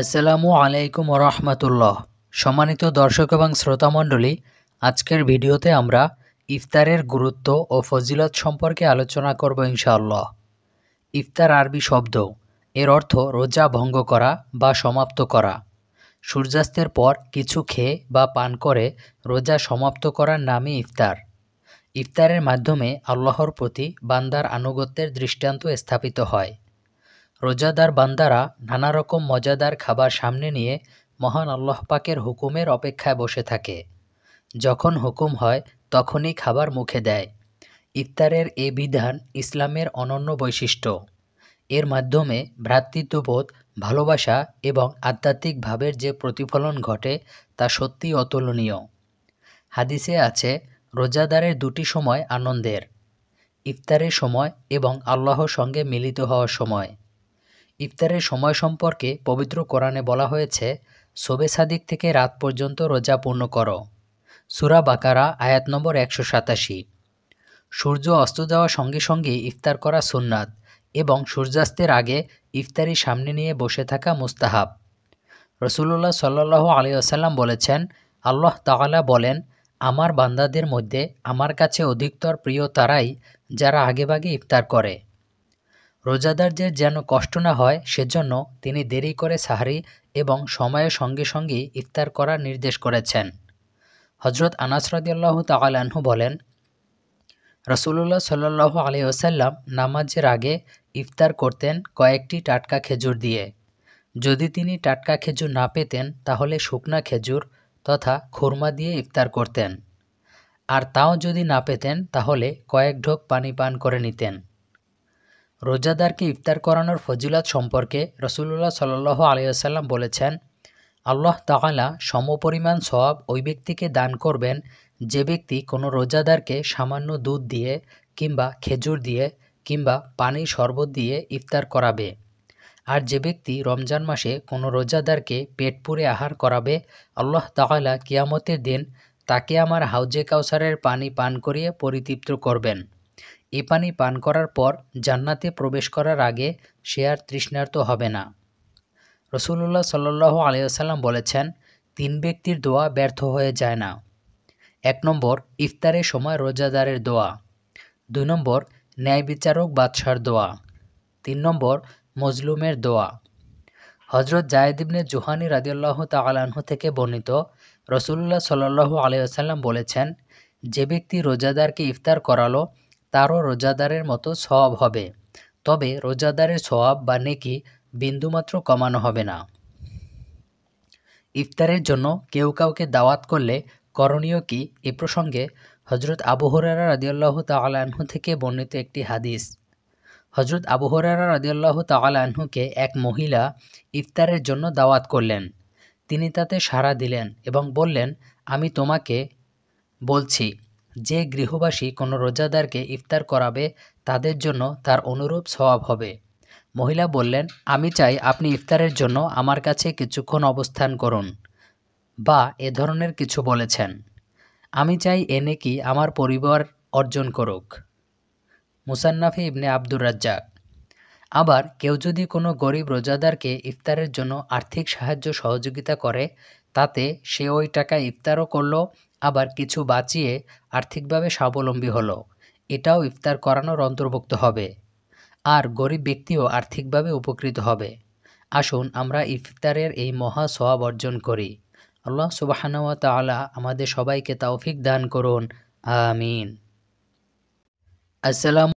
আসসালামু আলাইকুম রহমতুল্লাহ সম্মানিত দর্শক এবং শ্রোতামণ্ডলী আজকের ভিডিওতে আমরা ইফতারের গুরুত্ব ও ফজিলত সম্পর্কে আলোচনা করব ইনশাআল্লাহ ইফতার আরবি শব্দ এর অর্থ রোজা ভঙ্গ করা বা সমাপ্ত করা সূর্যাস্তের পর কিছু খেয়ে বা পান করে রোজা সমাপ্ত করার নামই ইফতার ইফতারের মাধ্যমে আল্লাহর প্রতি বান্দার আনুগত্যের দৃষ্টান্ত স্থাপিত হয় রোজাদার বান্দারা নানা রকম মজাদার খাবার সামনে নিয়ে মহান আল্লাহ পাকের হুকুমের অপেক্ষায় বসে থাকে যখন হুকুম হয় তখনই খাবার মুখে দেয় ইফতারের এ বিধান ইসলামের অনন্য বৈশিষ্ট্য এর মাধ্যমে ভ্রাতৃত্ববোধ ভালোবাসা এবং আধ্যাত্মিক ভাবের যে প্রতিফলন ঘটে তা সত্যিই অতুলনীয় হাদিসে আছে রোজাদারের দুটি সময় আনন্দের ইফতারের সময় এবং আল্লাহর সঙ্গে মিলিত হওয়ার সময় ইফতারের সময় সম্পর্কে পবিত্র কোরআনে বলা হয়েছে সোবে সাদিক থেকে রাত পর্যন্ত রোজা পূর্ণ করো সুরা বাকারা আয়াত নম্বর একশো সাতাশি সূর্য অস্ত যাওয়ার সঙ্গে সঙ্গে ইফতার করা সুন্নাত এবং সূর্যাস্তের আগে ইফতারি সামনে নিয়ে বসে থাকা মুস্তাহাব রসুল্লাহ সাল্লাহ আসাল্লাম বলেছেন আল্লাহ তাহলা বলেন আমার বান্দাদের মধ্যে আমার কাছে অধিকতর প্রিয় তারাই যারা আগেভাগে ইফতার করে রোজাদারদের যেন কষ্ট না হয় সেজন্য তিনি দেরি করে সাহারি এবং সময়ের সঙ্গে সঙ্গেই ইফতার করার নির্দেশ করেছেন হজরত আনাস রদিয়াল্লাহ তালাহু বলেন রসুল্লাহ আলী ওসাল্লাম নামাজের আগে ইফতার করতেন কয়েকটি টাটকা খেজুর দিয়ে যদি তিনি টাটকা খেজুর না পেতেন তাহলে শুকনা খেজুর তথা খুরমা দিয়ে ইফতার করতেন আর তাও যদি না পেতেন তাহলে কয়েক ঢোক পানি পান করে নিতেন রোজাদারকে ইফতার করানোর ফজিলত সম্পর্কে রসুল্লাহ সাল্লাহ আলিয়াল্লাম বলেছেন আল্লাহ তাআলা সমপরিমাণ সওয়াব ওই ব্যক্তিকে দান করবেন যে ব্যক্তি কোনো রোজাদারকে সামান্য দুধ দিয়ে কিংবা খেজুর দিয়ে কিংবা পানি শরবত দিয়ে ইফতার করাবে আর যে ব্যক্তি রমজান মাসে কোনো রোজাদারকে পেট পুরে আহার করাবে আল্লাহ তাহালা কিয়ামতের দিন তাকে আমার হাউজে কাউসারের পানি পান করিয়ে পরিতৃপ্ত করবেন এ পানি পান করার পর জান্নাতে প্রবেশ করার আগে সে আর তৃষ্ণার্ত হবে না রসুল্লাহ সাল্লাহ আলিয়াল্লাম বলেছেন তিন ব্যক্তির দোয়া ব্যর্থ হয়ে যায় না এক নম্বর ইফতারের সময় রোজাদারের দোয়া দুই নম্বর ন্যায় বিচারক বাদশার দোয়া তিন নম্বর মজলুমের দোয়া হজরত জায়দিবনে জোহানি রাজিউল্লাহ তালাহ থেকে বর্ণিত রসুল্লাহ সাল্লু আলিয়াল্লাম বলেছেন যে ব্যক্তি রোজাদারকে ইফতার করালো তারও রোজাদারের মতো সব হবে তবে রোজাদারের সব বা নেকি বিন্দুমাত্র কমানো হবে না ইফতারের জন্য কেউ কাউকে দাওয়াত করলে করণীয় কি এ প্রসঙ্গে হজরত আবু হরারা রাদিউল্লাহ তালাহু থেকে বর্ণিত একটি হাদিস হজরত আবু হরারা রাদিউল্লাহ তালাহুকে এক মহিলা ইফতারের জন্য দাওয়াত করলেন তিনি তাতে সাড়া দিলেন এবং বললেন আমি তোমাকে বলছি যে গৃহবাসী কোনো রোজাদারকে ইফতার করাবে তাদের জন্য তার অনুরূপ স্বভাব হবে মহিলা বললেন আমি চাই আপনি ইফতারের জন্য আমার কাছে কিছুক্ষণ অবস্থান করুন বা এ ধরনের কিছু বলেছেন আমি চাই এনে কি আমার পরিবার অর্জন করুক মুসান্নাফি ইবনে আব্দুর রাজ্জাক আবার কেউ যদি কোনো গরিব রোজাদারকে ইফতারের জন্য আর্থিক সাহায্য সহযোগিতা করে তাতে সে ওই টাকা ইফতারও করলো আবার কিছু বাঁচিয়ে আর্থিকভাবে স্বাবলম্বী হলো এটাও ইফতার করানোর অন্তর্ভুক্ত হবে আর গরিব ব্যক্তিও আর্থিকভাবে উপকৃত হবে আসুন আমরা ইফতারের এই মহা সোয়াব অর্জন করি আল্লাহ সুবাহানুয়া তালা আমাদের সবাইকে তাওফিক দান করুন আমিন আসসালাম